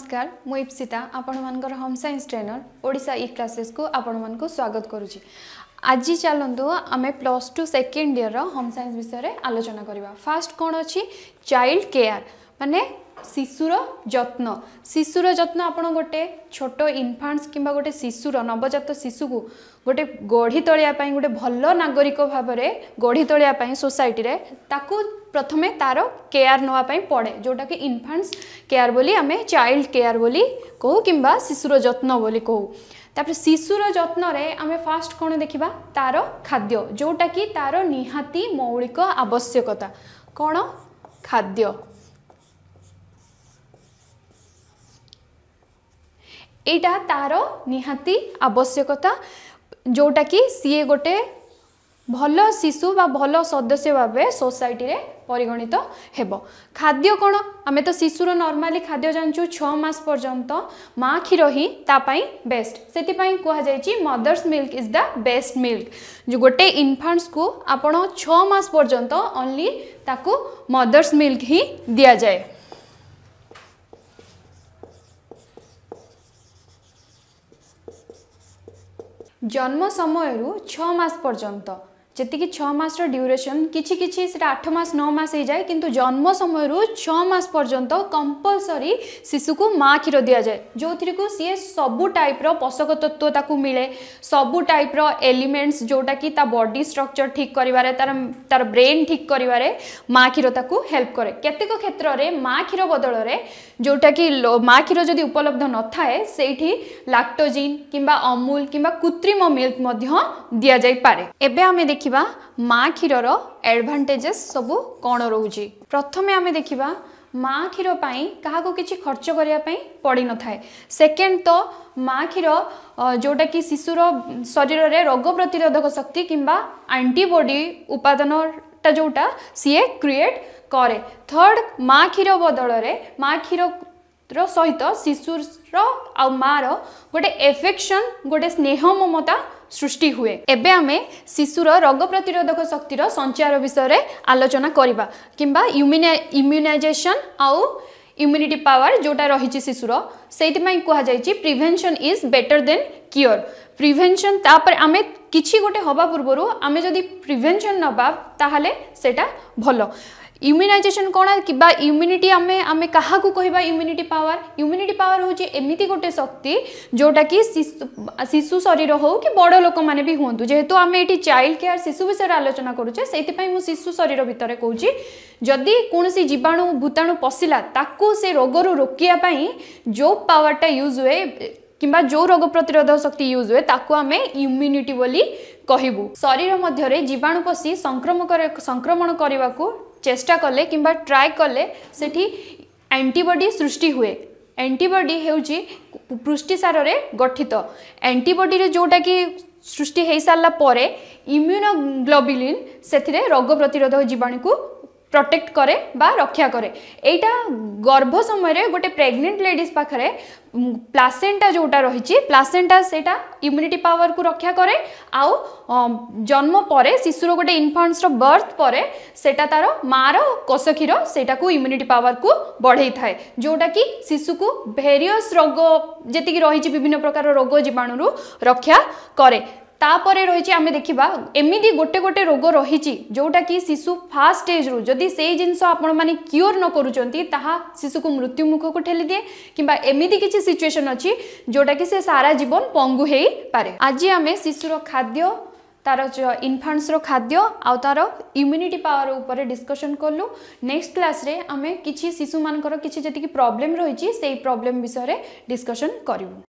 নমস্কার মু ইপ্সিতা আপনার হোম সাইন্স ট্রেনর ওড়শা ই ক্লাসেসু আপনার স্বাগত করুছি আজ চালু আমি plus two second year home science বিষয়ে আলোচনা করা ফার্স্ট কোণ অ চাইল্ড কেয়ার ମାନେ ଶିଶୁର ଯତ୍ନ ଶିଶୁର ଯତ୍ନ ଆପଣ ଗୋଟେ ଛୋଟ ଇନଫାଣ୍ଟସ୍ କିମ୍ବା ଗୋଟେ ଶିଶୁର ନବଜାତ ଶିଶୁକୁ ଗୋଟେ ଗଢ଼ି ତୋଳିବା ପାଇଁ ଗୋଟେ ଭଲ ନାଗରିକ ଭାବରେ ଗଢ଼ି ତୋଳିବା ପାଇଁ ସୋସାଇଟିରେ ତାକୁ ପ୍ରଥମେ ତା'ର କେୟାର ନେବା ପାଇଁ ପଡ଼େ ଯେଉଁଟାକି ଇନଫାଣ୍ଟସ୍ କେୟାର ବୋଲି ଆମେ ଚାଇଲ୍ଡ କେୟାର ବୋଲି କହୁ କିମ୍ବା ଶିଶୁର ଯତ୍ନ ବୋଲି କହୁ ତାପରେ ଶିଶୁର ଯତ୍ନରେ ଆମେ ଫାର୍ଷ୍ଟ କ'ଣ ଦେଖିବା ତା'ର ଖାଦ୍ୟ ଯେଉଁଟାକି ତା'ର ନିହାତି ମୌଳିକ ଆବଶ୍ୟକତା କ'ଣ ଖାଦ୍ୟ এইটা তার নিহাতি আবশ্যকতা ଯେଉଁଟା କି ସିଏ ଗୋଟେ ଭଲ ଶିଶୁ ବା ଭଲ ସଦସ୍ୟ ଭାବେ ସୋସାଇଟିରେ ପରିଗଣିତ ହେବ ଖାଦ୍ୟ କ'ଣ ଆମେ ତ ଶିଶୁର ନର୍ମାଲି ଖାଦ୍ୟ ଜାଣିଛୁ ଛଅ ମାସ ପର୍ଯ୍ୟନ୍ତ ମା କ୍ଷୀର ହିଁ ତା ପାଇଁ ବେଷ୍ଟ ସେଥିପାଇଁ କୁହାଯାଇଛି mother's milk is the best milk ଗୋଟେ ଇନଫାଣ୍ଟସ୍କୁ ଆପଣ ଛଅ ମାସ ପର୍ଯ୍ୟନ୍ତ ଓନ୍ଲି ତାକୁ ମଦର୍ସ ମିଲ୍କ ହିଁ ଦିଆଯାଏ ଜନ୍ମ ସମୟରୁ ଛଅ ମାସ ପର୍ଯ୍ୟନ୍ତ যেতিকি ছ মাসর ডিউরেসন কিছু কিছু সেটা আঠ মাস ন মাস হয়ে যায় কিন্তু জন্ম সময়রু ছ মাস পর্যন্ত কম্পলসরি শিশুকু মা ক্ষীর দিয়া যায় যেউথিরে সি সবু টাইপর পোষক তত্ত্ব তাকে মিলে সবু টাইপর এলিমেন্টস যেটা কি তা বডি স্ট্রকচর ঠিক করবার তার তার ব্রেন ঠিক করবার মা ক্ষীর তাকে হেল্প করে কেতক ক্ষেত্রে মা ক্ষীর বদলরে যেটা কি মা ক্ষীর যদি উপলব্ধ নথায় সেইটি লাক্টোজিন কিংবা অমুল কিংবা কৃত্রিম মিল্ক মধ্য দিয়া যাই পারে এবে আমি দেখি ଦେଖିବା ମା କ୍ଷୀରର ଆଡ଼ଭାଣ୍ଟେଜେସ୍ ସବୁ କ'ଣ ରହୁଛି ପ୍ରଥମେ ଆମେ ଦେଖିବା ମା କ୍ଷୀର ପାଇଁ କାହାକୁ କିଛି ଖର୍ଚ୍ଚ କରିବା ପାଇଁ ପଡ଼ିନଥାଏ ସେକେଣ୍ଡ ତ ମା କ୍ଷୀର ଯେଉଁଟାକି ଶିଶୁର ଶରୀରରେ ରୋଗ ପ୍ରତିରୋଧକ ଶକ୍ତି କିମ୍ବା ଆଣ୍ଟିବଡି ଉପାଦାନଟା ଯେଉଁଟା ସିଏ କ୍ରିଏଟ୍ କରେ ଥର୍ଡ଼ ମା କ୍ଷୀର ବଦଳରେ ମା କ୍ଷୀରର ସହିତ ଶିଶୁର ଆଉ ମାଆର ଗୋଟେ ଏଫେକ୍ସନ୍ ଗୋଟେ ସ୍ନେହ ମମତା সৃষ্টি হুয়ে এবে আমি শিশুর রোগ প্রতিরোধক শক্তির সঞ্চার বিষয়ে আলোচনা করা কিংবা ইমিনা ইমিউনাইজেসন আউ ইমিউনিটি পাওয়ার যেটা রয়েছে শিশুর সেইপাই কুহযাই prevention is better than cure prevention তাপরে আমি কিছু গোটে হওয়া পূর্ব আমি যদি প্রিভেনশন নবা তাহলে সেটা ভালো ইম্যুনাইজেসন কোণ বা ইম্যুনিটি আমি আমি কাহকু কহবা ইম্যুনিটি পাওয়ার ইম্যুনিটি পাওয়ার হচ্ছে এমিতি গোটে শক্তি যেটা কি শিশু শিশু শরীর হোক কি বড় লোক মানে বি হুঁতু যেহেতু আমি এটি চাইল্ড কেয়ার শিশু বিষয়ে আলোচনা করুছে সেইপাই মু শিশু শরীর ভিতরে কৌছি যদি কোণী জীবাণু ভূতাণু পশিলা তাকে সে রোগরু রোকিয়া যে পাওয়ারটা ইউজ হুয়ে কিংবা যে রোগ প্রতিরোধক শক্তি ইউজ হুয়ে তাকে আমি ইম্যুনিটি বলে কহবু শরীর মধ্যে জীবাণু পশি সংক্রমণ সংক্রমণ করা চেষ্টা কলে কিংবা ট্রাই কলে সেটি অ্যান্টিবডি সৃষ্টি হুয়ে অ্যান্টিবডি ହେଉଛି পুষ্টিସାରରେ ଗଠିତ ଆଣ୍ଟିବଡ଼ିରେ ଯେଉଁଟାକି ସୃଷ୍ଟି ହୋଇସାରିଲା ପରେ ଇମ୍ୟୁନୋଗ୍ଲୋବିଲିନ୍ ସେଥିରେ ରୋଗ ପ୍ରତିରୋଧକ ଜୀବାଣୁକୁ প্রোটেক্ট করে বা রক্ষা করে এইটা গর্ভ সময় গোটে প্রেগনেন্ট লেডিজ পাখে প্লাসেন্টা যেটা রয়েছে প্লাসেন্টা সেটা ইম্যুনিটি পাওয়ার কু রক্ষা করে আউ জন্ম পরে শিশুর গোটে ইনফান্টসর বর্থ পরে সেটা তার মার কোষক্ষীর সেটাকু ইম্যুনিটি পাওয়ার কু বড়াই থাকে যেটা কি শিশুকু ভেরিয়স রোগ যেতিকি রয়েছে বিভিন্ন প্রকার রোগ জীবাণুর রক্ষা করে ତାପରେ ରହିଛି ଆମେ ଦେଖିବା ଏମିତି ଗୋଟେ ଗୋଟେ ରୋଗ ରହିଛି ଯେଉଁଟାକି ଶିଶୁ ଫାଷ୍ଟ ଷ୍ଟେଜ୍ରୁ ଯଦି ସେଇ ଜିନିଷ ଆପଣମାନେ କ୍ୟୁର୍ ନ କରୁଛନ୍ତି ତାହା ଶିଶୁକୁ ମୃତ୍ୟୁମୁଖକୁ ଠେଲିଦିଏ କିମ୍ବା ଏମିତି କିଛି ସିଚୁଏସନ୍ ଅଛି ଯେଉଁଟାକି ସେ ସାରା ଜୀବନ ପଙ୍ଗୁ ହେଇପାରେ ଆଜି ଆମେ ଶିଶୁର ଖାଦ୍ୟ ତାର ଇନଫାଣ୍ଟସର ଖାଦ୍ୟ ଆଉ ତାର ଇମ୍ୟୁନିଟି ପାୱାର ଉପରେ ଡିସ୍କସନ୍ କଲୁ ନେକ୍ସଟ କ୍ଲାସ୍ରେ ଆମେ କିଛି ଶିଶୁମାନଙ୍କର କିଛି ଯେତିକି ପ୍ରୋବ୍ଲେମ୍ ରହିଛି ସେଇ ପ୍ରୋବ୍ଲେମ୍ ବିଷୟରେ ଡିସ୍କସନ୍ କରିବୁ